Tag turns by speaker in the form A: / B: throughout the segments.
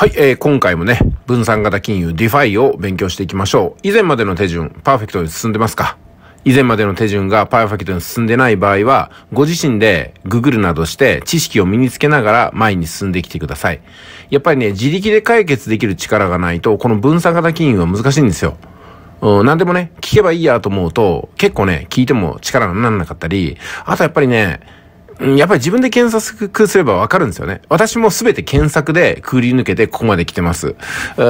A: はい、えー、今回もね、分散型金融 DeFi を勉強していきましょう。以前までの手順、パーフェクトに進んでますか以前までの手順がパーフェクトに進んでない場合は、ご自身でググるなどして知識を身につけながら前に進んできてください。やっぱりね、自力で解決できる力がないと、この分散型金融は難しいんですよ。うん、何でもね、聞けばいいやと思うと、結構ね、聞いても力にならなかったり、あとやっぱりね、やっぱり自分で検索すればわかるんですよね。私もすべて検索でくぐり抜けてここまで来てます。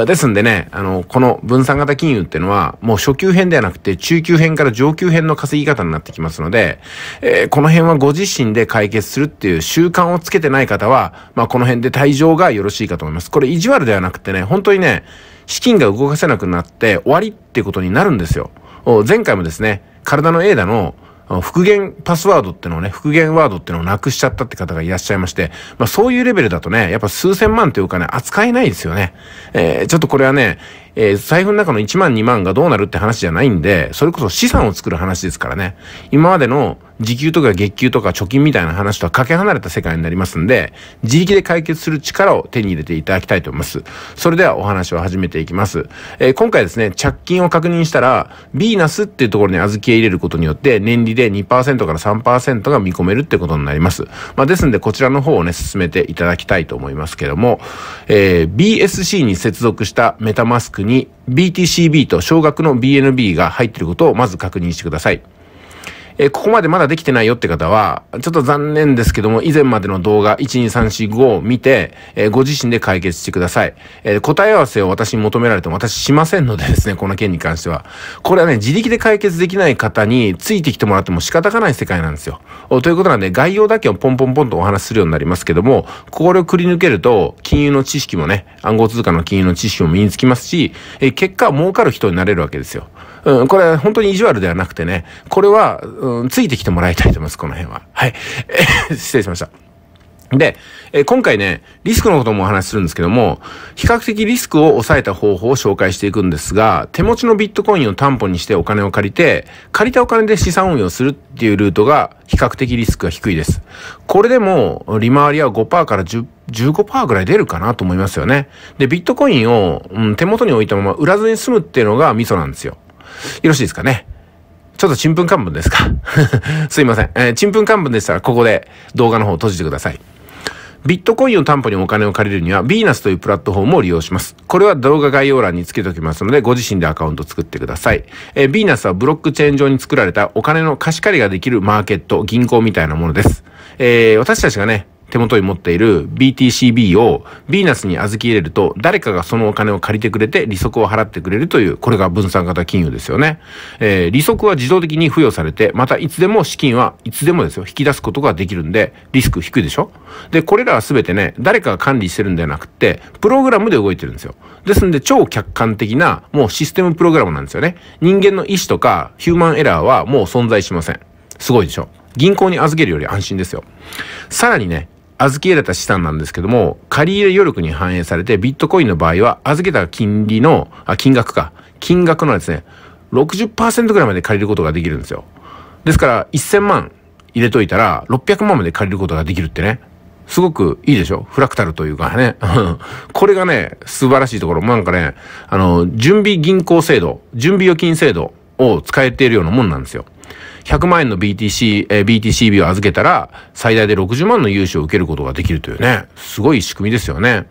A: ですんでね、あの、この分散型金融っていうのは、もう初級編ではなくて中級編から上級編の稼ぎ方になってきますので、えー、この辺はご自身で解決するっていう習慣をつけてない方は、まあ、この辺で退場がよろしいかと思います。これ意地悪ではなくてね、本当にね、資金が動かせなくなって終わりってことになるんですよ。前回もですね、体のエーダの復元パスワードってのをね、復元ワードってのをなくしちゃったって方がいらっしゃいまして、まあそういうレベルだとね、やっぱ数千万というかね、扱えないですよね。えー、ちょっとこれはね、えー、財布の中の1万2万がどうなるって話じゃないんで、それこそ資産を作る話ですからね。今までの、時給とか月給とか貯金みたいな話とはかけ離れた世界になりますんで、自力で解決する力を手に入れていただきたいと思います。それではお話を始めていきます。えー、今回ですね、着金を確認したら、ビーナスっていうところに預け入れることによって、年利で2%から3%が見込めるってことになります。まあ、ですんで、こちらの方をね、進めていただきたいと思いますけども、えー、BSC に接続したメタマスクに BTCB と少額の BNB が入っていることをまず確認してください。えー、ここまでまだできてないよって方は、ちょっと残念ですけども、以前までの動画、12345を見て、えー、ご自身で解決してください。えー、答え合わせを私に求められても私しませんのでですね、この件に関しては。これはね、自力で解決できない方についてきてもらっても仕方がない世界なんですよ。ということなんで、概要だけをポンポンポンとお話しするようになりますけども、これをくり抜けると、金融の知識もね、暗号通貨の金融の知識も身につきますし、え結果は儲かる人になれるわけですよ。うん、これ本当に意地悪ではなくてね、これは、うん、ついてきてもらいたいと思います、この辺は。はい。失礼しました。で、え今回ね、リスクのこともお話しするんですけども、比較的リスクを抑えた方法を紹介していくんですが、手持ちのビットコインを担保にしてお金を借りて、借りたお金で資産運用するっていうルートが比較的リスクが低いです。これでも、利回りは5%から1 15%ぐらい出るかなと思いますよね。で、ビットコインを、うん、手元に置いたまま売らずに済むっていうのがミソなんですよ。よろしいですかね。ちょっとちんぷんかんぷんですか すいません。ちんぷんかんぷんでしたら、ここで動画の方を閉じてください。ビットコインを担保にお金を借りるには、ビーナスというプラットフォームを利用します。これは動画概要欄につけておきますので、ご自身でアカウント作ってください。えー、ビーナスはブロックチェーン上に作られたお金の貸し借りができるマーケット、銀行みたいなものです。えー、私たちがね、手元に持っている BTCB をビーナスに預け入れると、誰かがそのお金を借りてくれて、利息を払ってくれるという、これが分散型金融ですよね。えー、利息は自動的に付与されて、またいつでも資金はいつでもですよ、引き出すことができるんで、リスク低いでしょで、これらは全てね、誰かが管理してるんではなくて、プログラムで動いてるんですよ。ですんで、超客観的な、もうシステムプログラムなんですよね。人間の意思とか、ヒューマンエラーはもう存在しません。すごいでしょ銀行に預けるより安心ですよ。さらにね、預け入れた資産なんですけども、借入余力に反映されて、ビットコインの場合は、預けた金利の、あ、金額か。金額のですね、60%ぐらいまで借りることができるんですよ。ですから、1000万入れといたら、600万まで借りることができるってね。すごくいいでしょフラクタルというかね。これがね、素晴らしいところ。なんかね、あの、準備銀行制度、準備預金制度を使えているようなもんなんですよ。100万円の BTC、えー、BTCB を預けたら、最大で60万の融資を受けることができるというね、すごい仕組みですよね。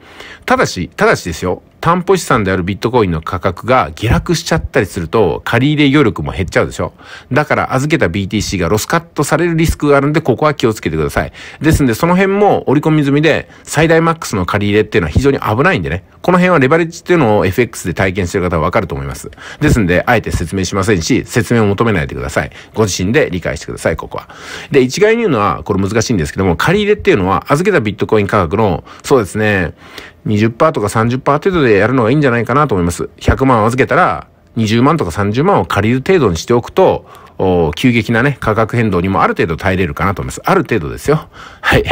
A: ただし、ただしですよ、担保資産であるビットコインの価格が下落しちゃったりすると、借入れ余力も減っちゃうでしょ。だから預けた BTC がロスカットされるリスクがあるんで、ここは気をつけてください。ですんで、その辺も折り込み済みで、最大マックスの借り入れっていうのは非常に危ないんでね。この辺はレバレッジっていうのを FX で体験してる方はわかると思います。ですんで、あえて説明しませんし、説明を求めないでください。ご自身で理解してください、ここは。で、一概に言うのは、これ難しいんですけども、借り入れっていうのは預けたビットコイン価格の、そうですね、20%とか30%程度でやるのがいいんじゃないかなと思います。100万預けたら、20万とか30万を借りる程度にしておくと、お急激なね、価格変動にもある程度耐えれるかなと思います。ある程度ですよ。はい。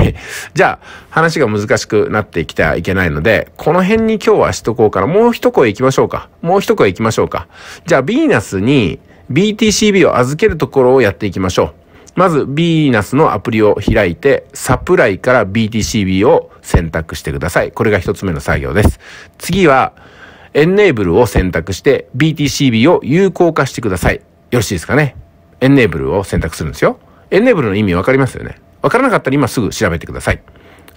A: じゃあ、話が難しくなってきてはいけないので、この辺に今日はしとこうから、もう一声行きましょうか。もう一声行きましょうか。じゃあ、ヴィーナスに BTCB を預けるところをやっていきましょう。まず、ビーナスのアプリを開いて、サプライから BTCB を選択してください。これが一つ目の作業です。次は、エンネーブルを選択して BTCB を有効化してください。よろしいですかね。エンネーブルを選択するんですよ。エンネーブルの意味わかりますよね。わからなかったら今すぐ調べてください。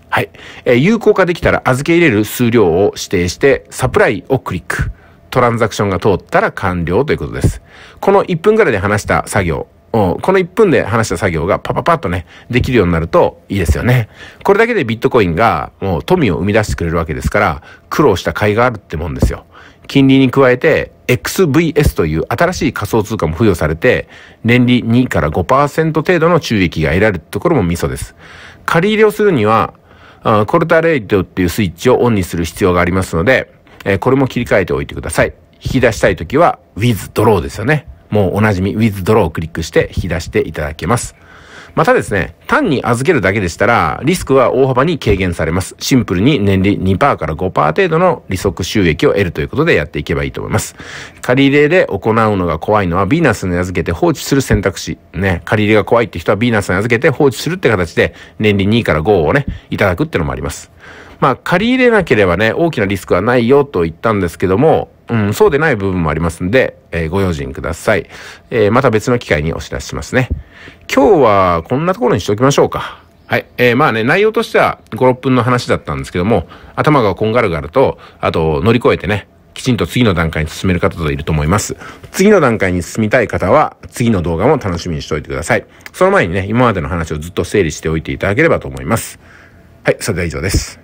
A: はい。えー、有効化できたら預け入れる数量を指定してサプライをクリック。トランザクションが通ったら完了ということです。この1分ぐらいで話した作業、この1分で話した作業がパパパッとね、できるようになるといいですよね。これだけでビットコインがもう富を生み出してくれるわけですから、苦労した甲斐があるってもんですよ。金利に加えて XVS という新しい仮想通貨も付与されて、年利2から5%程度の収益が得られるところもミソです。借り入れをするには、コルタレイトっていうスイッチをオンにする必要がありますので、これも切り替えておいてください。引き出したいときは with ドローですよね。もうおなじみ With Draw をクリックして引き出していただけます。またですね、単に預けるだけでしたら、リスクは大幅に軽減されます。シンプルに年利2%から5%程度の利息収益を得るということでやっていけばいいと思います。借り入れで行うのが怖いのは、ビーナスに預けて放置する選択肢。ね、借り入れが怖いって人はビーナスに預けて放置するって形で、年利2から5をね、いただくってのもあります。まあ、借り入れなければね、大きなリスクはないよと言ったんですけども、うん、そうでない部分もありますんで、えー、ご用心ください。えー、また別の機会にお知らせしますね。今日はこんなところにしておきましょうか。はい。えー、まあね、内容としては5、6分の話だったんですけども、頭がこんがるがると、あと乗り越えてね、きちんと次の段階に進める方といると思います。次の段階に進みたい方は、次の動画も楽しみにしておいてください。その前にね、今までの話をずっと整理しておいていただければと思います。はい、それでは以上です。